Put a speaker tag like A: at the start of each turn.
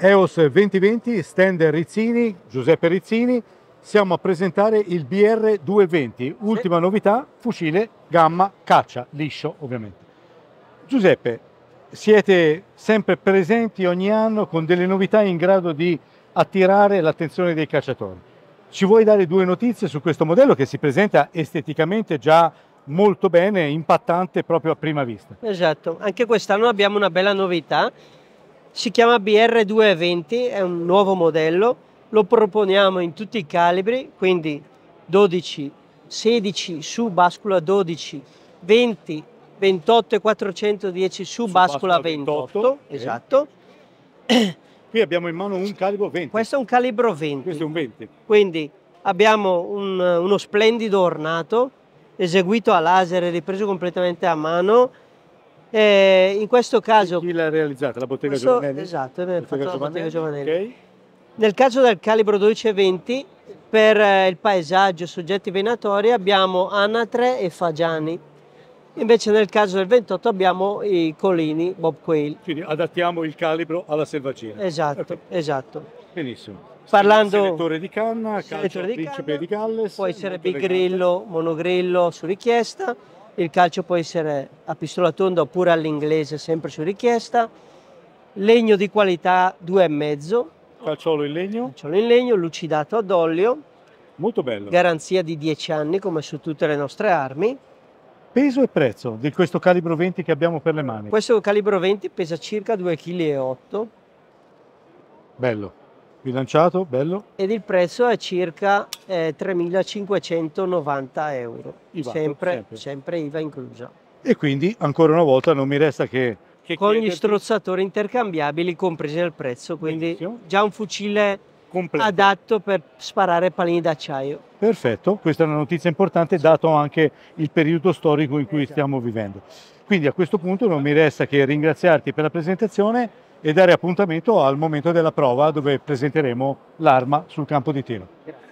A: EOS 2020 stand Rizzini, Giuseppe Rizzini, siamo a presentare il BR 220, ultima sì. novità, fucile gamma caccia, liscio ovviamente. Giuseppe, siete sempre presenti ogni anno con delle novità in grado di attirare l'attenzione dei cacciatori. Ci vuoi dare due notizie su questo modello che si presenta esteticamente già molto bene, impattante proprio a prima vista?
B: Esatto, anche quest'anno abbiamo una bella novità si chiama BR220, è un nuovo modello, lo proponiamo in tutti i calibri, quindi 12, 16 su bascula 12, 20, 28 e 410 su, su bascula, 28, 28 esatto. Eh. Qui abbiamo in mano un calibro 20. Questo è un calibro 20. Questo è un 20. Quindi abbiamo un, uno splendido ornato eseguito a laser e ripreso completamente a mano eh, in questo caso... E chi l'ha realizzata? La bottega questo, Giovanelli? Esatto, è vero, la bottega Giovanelli. Okay. Nel caso del calibro 1220, per eh, il paesaggio, soggetti venatori, abbiamo anatre e fagiani. Invece nel caso del 28 abbiamo i colini Bob Quail. Quindi adattiamo il calibro alla selvaggina. Esatto, okay. esatto.
A: Benissimo.
B: Parlando selettore di canna, selettore calcio, di principe canna, di Galles. Può essere bigrillo, monogrillo su richiesta il calcio può essere a pistola tonda oppure all'inglese, sempre su richiesta, legno di qualità 2,5, calciolo in legno, calciolo in legno, lucidato ad olio, molto bello, garanzia di 10 anni come su tutte le nostre armi.
A: Peso e prezzo di questo calibro 20 che abbiamo per le mani?
B: Questo calibro 20 pesa circa 2,8 kg.
A: Bello bilanciato, bello.
B: Ed il prezzo è circa eh, 3.590 euro, IVA, sempre, sempre. sempre, IVA inclusa.
A: E quindi ancora una volta non mi resta che...
B: che con gli strozzatori intercambiabili compresi nel prezzo, quindi Benissimo. già un fucile completo. adatto per sparare palini d'acciaio.
A: Perfetto, questa è una notizia importante dato anche il periodo storico in cui esatto. stiamo vivendo. Quindi a questo punto non mi resta che ringraziarti per la presentazione e dare appuntamento al momento della prova dove presenteremo l'arma sul campo di tiro. Grazie.